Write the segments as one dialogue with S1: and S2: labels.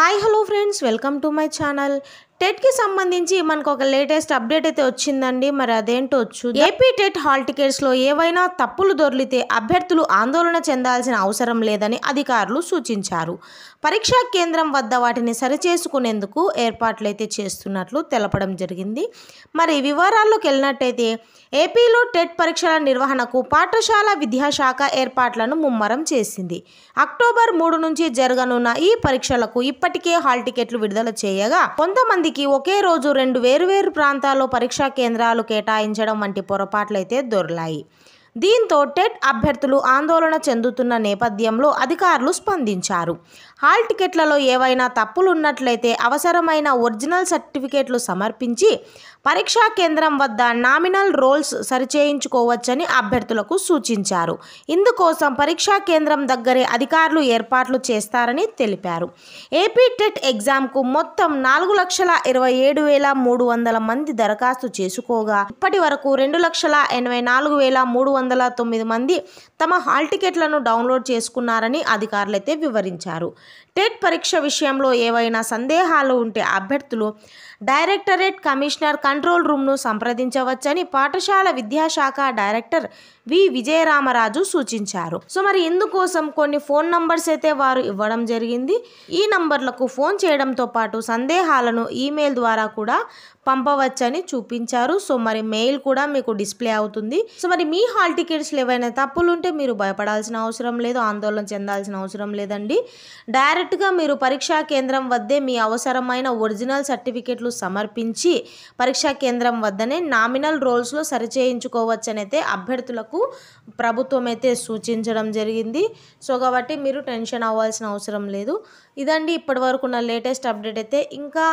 S1: Hi hello friends welcome to my channel టెట్కి సంబంధించి మనకు ఒక లేటెస్ట్ అప్డేట్ అయితే వచ్చిందండి మరి అదేంటో వచ్చు ఏపీ టెట్ హాల్ టికెట్స్లో ఏవైనా తప్పులు దొరికితే అభ్యర్థులు ఆందోళన చెందాల్సిన అవసరం లేదని అధికారులు సూచించారు పరీక్షా కేంద్రం వద్ద వాటిని సరిచేసుకునేందుకు ఏర్పాట్లయితే చేస్తున్నట్లు తెలపడం జరిగింది మరి వివరాల్లోకి వెళ్ళినట్టయితే ఏపీలో టెట్ పరీక్షల నిర్వహణకు పాఠశాల విద్యాశాఖ ఏర్పాట్లను ముమ్మరం చేసింది అక్టోబర్ మూడు నుంచి జరగనున్న ఈ పరీక్షలకు ఇప్పటికే హాల్ టికెట్లు విడుదల చేయగా కొంతమంది మందికి ఒకే రోజు రెండు వేరువేరు ప్రాంతాల్లో పరీక్షా కేంద్రాలు కేటాయించడం వంటి పొరపాట్లయితే దొర్లాయి దీంతో టెట్ అభ్యర్థులు ఆందోళన చెందుతున్న నేపథ్యంలో అధికారులు స్పందించారు హాల్ టికెట్లలో ఏవైనా తప్పులున్నట్లయితే అవసరమైన ఒరిజినల్ సర్టిఫికేట్లు సమర్పించి పరీక్షా కేంద్రం వద్ద నామినల్ రోల్స్ సరిచేయించుకోవచ్చని అభ్యర్థులకు సూచించారు ఇందుకోసం పరీక్షా కేంద్రం దగ్గరే అధికారులు ఏర్పాట్లు చేస్తారని తెలిపారు ఏపీ టెట్ ఎగ్జామ్కు మొత్తం నాలుగు లక్షల ఇరవై ఏడు వేల మూడు వందల మంది దరఖాస్తు చేసుకోగా ఇప్పటి వరకు రెండు లక్షల ఎనభై నాలుగు వేల మూడు వందల తొమ్మిది మంది తమ హాల్ టికెట్లను డౌన్లోడ్ చేసుకున్నారని అధికారులైతే వివరించారు టెట్ పరీక్ష విషయంలో ఏవైనా సందేహాలు ఉంటే అభ్యర్థులు డైరెక్టరేట్ కమిషనర్ కంట్రోల్ రూమ్ను సంప్రదించవచ్చని పాఠశాల విద్యాశాఖ డైరెక్టర్ వి విజయరామరాజు సూచించారు సో మరి ఇందుకోసం కొన్ని ఫోన్ నంబర్స్ అయితే వారు ఇవ్వడం జరిగింది ఈ నంబర్లకు ఫోన్ చేయడంతో పాటు సందేహాలను ఈమెయిల్ ద్వారా కూడా పంపవచ్చని చూపించారు సో మరి మెయిల్ కూడా మీకు డిస్ప్లే అవుతుంది సో మరి మీ హాల్ టికెట్స్లో ఏవైనా తప్పులుంటే మీరు భయపడాల్సిన అవసరం లేదు ఆందోళన చెందాల్సిన అవసరం లేదండి డైరెక్ట్గా మీరు పరీక్షా కేంద్రం వద్దే మీ అవసరమైన ఒరిజినల్ సర్టిఫికెట్లు సమర్పించి పరీక్షా కేంద్రం వద్దనే నామినల్ రోల్స్లో సరిచేయించుకోవచ్చనైతే అభ్యర్థులకు ప్రభుత్వం అయితే సూచించడం జరిగింది సో కాబట్టి మీరు టెన్షన్ అవ్వాల్సిన అవసరం లేదు ఇదండి ఇప్పటి వరకు ఉన్న లేటెస్ట్ అప్డేట్ అయితే ఇంకా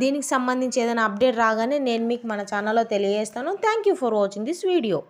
S1: దీనికి సంబంధించి ఏదైనా అప్డేట్ రాగానే నేను మీకు మన ఛానల్లో తెలియజేస్తాను thank you for watching this video